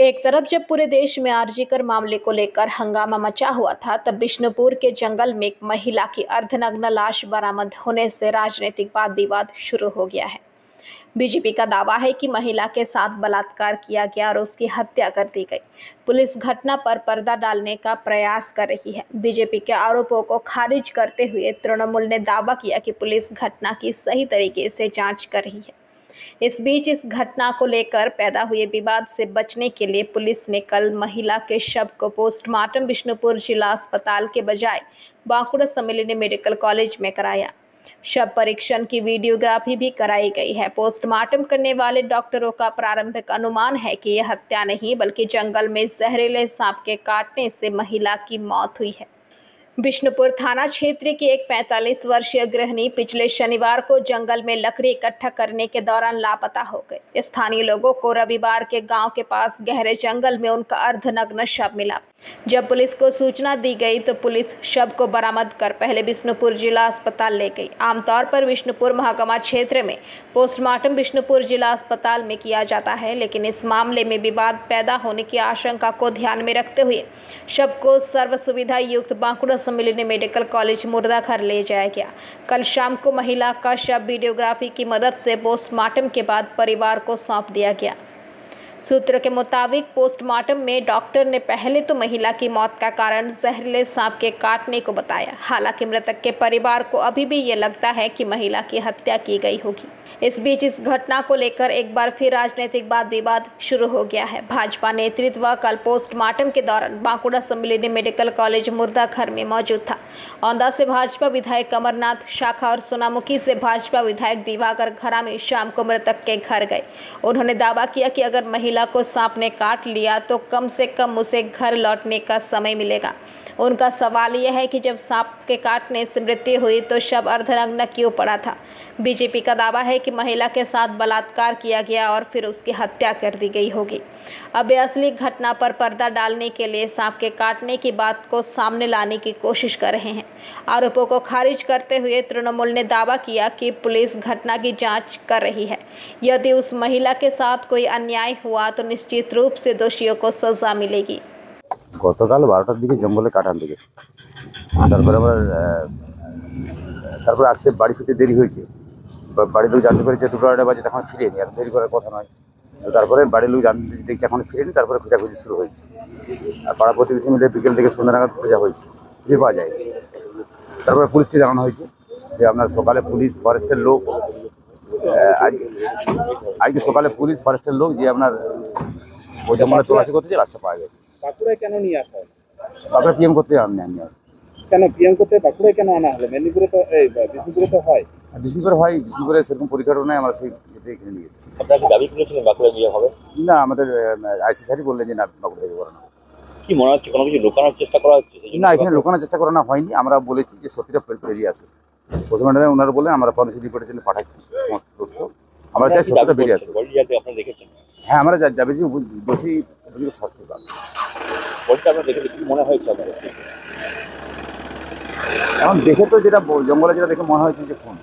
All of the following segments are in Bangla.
एक तरफ जब पूरे देश में कर मामले को लेकर हंगामा मचा हुआ था तब बिष्णुपुर के जंगल में एक महिला की अर्धनग्न लाश बरामद होने से राजनीतिक वाद विवाद शुरू हो गया है बीजेपी का दावा है कि महिला के साथ बलात्कार किया गया और उसकी हत्या कर दी गई पुलिस घटना पर पर्दा डालने का प्रयास कर रही है बीजेपी के आरोपों को खारिज करते हुए तृणमूल ने दावा किया कि पुलिस घटना की सही तरीके से जांच कर रही है इस बीच इस घटना को लेकर पैदा हुए विवाद से बचने के लिए पुलिस ने कल महिला के शव को पोस्टमार्टम बिष्णुपुर जिला अस्पताल के बजाय बांकुड़ा सम्मिलित मेडिकल कॉलेज में कराया शव परीक्षण की वीडियोग्राफी भी कराई गई है पोस्टमार्टम करने वाले डॉक्टरों का प्रारंभिक अनुमान है कि यह हत्या नहीं बल्कि जंगल में जहरीले सांप के काटने से महिला की मौत हुई है बिष्णुपुर थाना क्षेत्र की एक 45 वर्षीय गृहिणी पिछले शनिवार को जंगल में लकड़ी इकट्ठा करने के दौरान लापता हो गई स्थानीय लोगों को रविवार के गांव के पास गहरे जंगल में उनका अर्धनग्न शव मिला जब पुलिस को सूचना दी गई तो पुलिस शव को बरामद कर पहले बिष्णुपुर जिला अस्पताल ले गई आमतौर पर विष्णुपुर महाकमा क्षेत्र में पोस्टमार्टम बिष्णुपुर जिला अस्पताल में किया जाता है लेकिन इस मामले में विवाद पैदा होने की आशंका को ध्यान में रखते हुए शव को सर्व सुविधा युक्त बांकुड़ा सम्मिलन मेडिकल कॉलेज मुर्दाघर ले जाया गया कल शाम को महिला का शव वीडियोग्राफी की मदद से पोस्टमार्टम के बाद परिवार को सौंप दिया गया सूत्र के मुताबिक पोस्टमार्टम में डॉक्टर ने पहले तो महिला की मौत का कारण जहरीले सांप के काटने को बताया हालांकि मृतक के परिवार को अभी भी ये लगता है कि महिला की हत्या की गई होगी इस बीच इस घटना को लेकर एक बार फिर राजनीतिक वाद विवाद शुरू हो गया है भाजपा नेतृत्व कल पोस्टमार्टम के दौरान बांकुड़ा सम्मिलित मेडिकल कॉलेज मुर्दा घर में मौजूद था औंदा से भाजपा विधायक कमरनाथ शाखा और सोनामुखी से भाजपा विधायक दिवाकर घरा में शाम को मृतक के घर गए उन्होंने दावा किया कि अगर महिला महिला को सांप ने काट लिया तो कम से कम उसे घर लौटने का समय मिलेगा उनका सवाल यह है कि जब सांप के काटने से मृत्यु हुई तो शव अर्धनग्न क्यों पड़ा था बीजेपी का दावा है कि महिला के साथ बलात्कार किया गया और फिर उसकी हत्या कर दी गई होगी अब असली घटना पर पर्दा डालने के लिए सांप के काटने की बात को सामने लाने की कोशिश कर रहे हैं आरोपों को खारिज करते हुए तृणमूल ने दावा किया कि पुलिस घटना की जांच कर रही है यदि उस महिला के साथ कोई अन्याय हुआ तो निश्चित रूप से दोषियों को सजा मिलेगी গতকাল বারোটার দিকে জঙ্গলে কাটান দিকে তারপরে আবার তারপরে আসতে বাড়ি ফিরতে দেরি হয়েছে বাড়ির লোক জানতে পেরেছে দুটো আড়াইটা বাজে তখন ফিরেনি এখন দেরি করার কথা নয় তারপরে বাড়ির লোক জানতে দেখছে এখন ফিরেনি তারপরে খোঁজাখুঁজি শুরু হয়েছে আর পাড়া প্রতিবেশী মিলে বিকেল থেকে সন্ধ্যা নাগাদ খোঁজা হয়েছে খুঁজে পাওয়া যায় তারপরে পুলিশকে জানানো হয়েছে যে আপনার সকালে পুলিশ ফরেস্টের লোক আজকে আজকে সকালে পুলিশ ফরেস্টের লোক যে আপনার ওই জঙ্গলে তোলাশি করতে যে লাস্টটা পাওয়া গেছে বাঁকুড়ায় কেন নিয়ে আসা হয় বাঁকুড়া পিএম করতে আনি আমি আর কেন পিএম করতে বাঁকুড়ায় কেন আনা হলো মেদিনীপুরে তো এই বিষ্ণুপুরে তো হয় বিষ্ণুপুরে হয় বিষ্ণুপুরে সেরকম পরিকাঠামো আমরা সেই যেতে এখানে নিয়ে এসেছি আপনাকে দাবি করেছিলেন বাঁকুড়ায় বিয়ে হবে না আমাদের আইসি স্যারই বললেন যে না বাঁকুড়ায় বিয়ে করানো কি মনে হচ্ছে কোনো কিছু লুকানোর চেষ্টা করা হচ্ছে না এখানে লুকানোর চেষ্টা করানো হয়নি আমরা বলেছি যে সত্যিটা বেরিয়ে আসে পশ্চিম ওনার বলে আমরা পলিসি রিপোর্টের জন্য পাঠাচ্ছি সমস্ত তথ্য আমরা চাই সত্যটা বেরিয়ে আসে হ্যাঁ আমরা যাবে যে দোষী শাস্তি পাবে বলটা আপনার দেখে কি মনে হয়েছে আপনার এখন দেখে তো যেটা জঙ্গলে যেটা দেখে মনে হয়েছে যে ফোন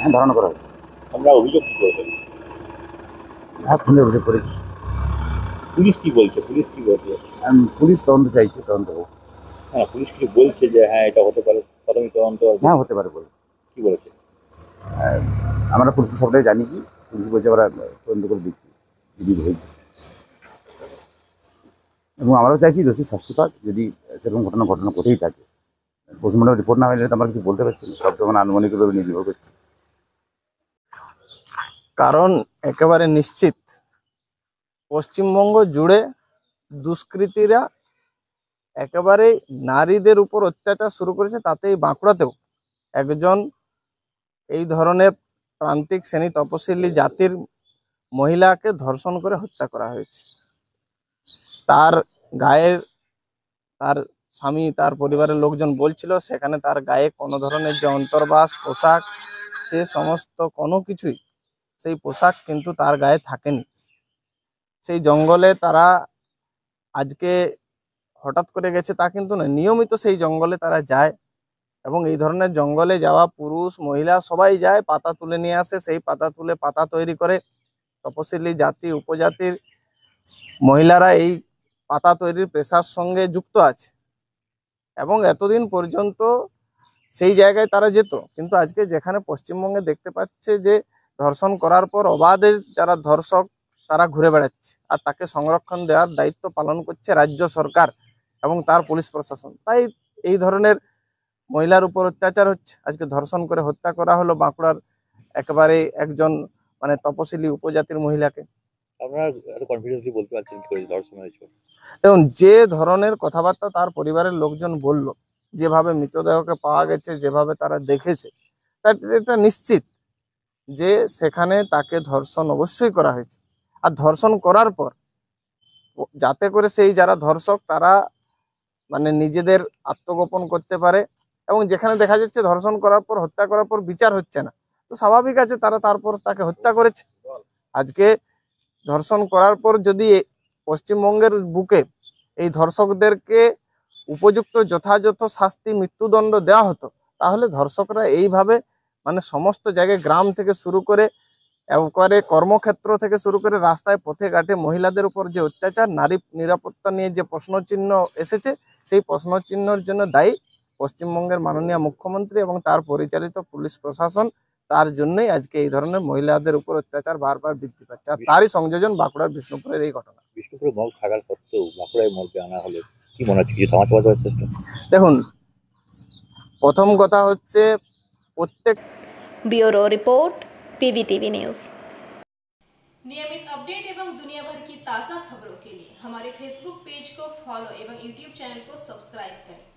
হ্যাঁ ধারণা করা হয়েছে আমরা অভিযোগ কী করবেন হ্যাঁ ফোনে অভিযোগ করেছি পুলিশ কি বলছে পুলিশ কি বলছে আমি পুলিশ তদন্ত চাইছে তদন্ত হ্যাঁ পুলিশ কিছু বলছে যে হ্যাঁ এটা হতে পারে প্রাথমিক তদন্ত হ্যাঁ হতে পারে বলে কী বলেছে আমরা পুলিশকে সবটাই জানিয়েছি পুলিশ বলছে আমরা তদন্ত করে দিচ্ছি হয়েছে এবং আমরাও চাইছি দোষী শাস্তি পাক যদি সেরকম ঘটনা ঘটনা করেই থাকে পোস্টমর্টম রিপোর্ট না হলে তো আমরা কিছু বলতে পারছি না সব তখন আনুমানিকভাবে নির্ভর করছে কারণ একেবারে নিশ্চিত পশ্চিমবঙ্গ জুড়ে দুষ্কৃতীরা একেবারে নারীদের উপর অত্যাচার শুরু করেছে তাতে এই বাঁকুড়াতেও একজন এই ধরনের প্রান্তিক শ্রেণী তপশিলি জাতির মহিলাকে ধর্ষণ করে হত্যা করা হয়েছে তার গায়ের তার স্বামী তার পরিবারের লোকজন বলছিল সেখানে তার গায়ে কোনো ধরনের যে অন্তর্বাস পোশাক সে সমস্ত কোনো কিছুই সেই পোশাক কিন্তু তার গায়ে থাকেনি সেই জঙ্গলে তারা আজকে হঠাৎ করে গেছে তা কিন্তু না নিয়মিত সেই জঙ্গলে তারা যায় এবং এই ধরনের জঙ্গলে যাওয়া পুরুষ মহিলা সবাই যায় পাতা তুলে নিয়ে আসে সেই পাতা তুলে পাতা তৈরি করে তপশিলি জাতি উপজাতির মহিলারা এই পাতা তৈরির পেশার সঙ্গে যুক্ত আছে এবং এতদিন পর্যন্ত সেই জায়গায় তারা যেত কিন্তু আজকে যেখানে পশ্চিমবঙ্গে দেখতে পাচ্ছে যে ধর্ষণ করার পর অবাধে যারা ধর্ষক তারা ঘুরে বেড়াচ্ছে আর তাকে সংরক্ষণ দেওয়ার দায়িত্ব পালন করছে রাজ্য সরকার এবং তার পুলিশ প্রশাসন তাই এই ধরনের মহিলার উপর অত্যাচার হচ্ছে আজকে ধর্ষণ করে হত্যা করা হলো বাঁকুড়ার একেবারে একজন মানে তপশিলি উপজাতির মহিলাকে বলতে দেখুন যে ধরনের কথাবার্তা তার পরিবারের লোকজন বলল যেভাবে মৃতদেহকে পাওয়া গেছে যেভাবে তারা দেখেছে তার এটা নিশ্চিত যে সেখানে তাকে ধর্ষণ অবশ্যই করা হয়েছে আর ধর্ষণ করার পর যাতে করে সেই যারা ধর্ষক তারা মানে নিজেদের আত্মগোপন করতে পারে এবং যেখানে দেখা যাচ্ছে ধর্ষণ করার পর হত্যা করার পর বিচার হচ্ছে না তো স্বাভাবিক আছে তারা তারপর তাকে হত্যা করেছে আজকে ধর্ষণ করার পর যদি পশ্চিমবঙ্গের বুকে এই ধর্ষকদেরকে উপযুক্ত যথাযথ শাস্তি মৃত্যুদণ্ড দেওয়া হতো তাহলে ধর্ষকরা এইভাবে মানে সমস্ত জায়গায় গ্রাম থেকে শুরু করে একবারে কর্মক্ষেত্র থেকে শুরু করে রাস্তায় পথে ঘাটে মহিলাদের উপর যে অত্যাচার নারী নিরাপত্তা নিয়ে যে প্রশ্নচিহ্ন এসেছে সেই প্রশ্নচিহ্নর জন্য দায়ী পশ্চিমবঙ্গের মাননীয় মুখ্যমন্ত্রী এবং তার পরিচালিত পুলিশ প্রশাসন তার জন্যই আজকে এই ধরনের মহিলাদের উপর অত্যাচার বারবার বৃদ্ধি পাচ্ছে আর তারই সংযোজন বাঁকুড়ার বিষ্ণুপুরের এই ঘটনা বিষ্ণুপুরে মল থাকার সত্ত্বেও বাঁকুড়ায় মলকে আনা হলে কি মনে হচ্ছে দেখুন প্রথম কথা হচ্ছে প্রত্যেক ব্যুরো রিপোর্ট পিভিটিভি নিউজ नियमित अपडेट एवं दुनिया भर की ताज़ा खबरों के लिए हमारे फेसबुक पेज को फॉलो एवं यूट्यूब चैनल को सब्सक्राइब करें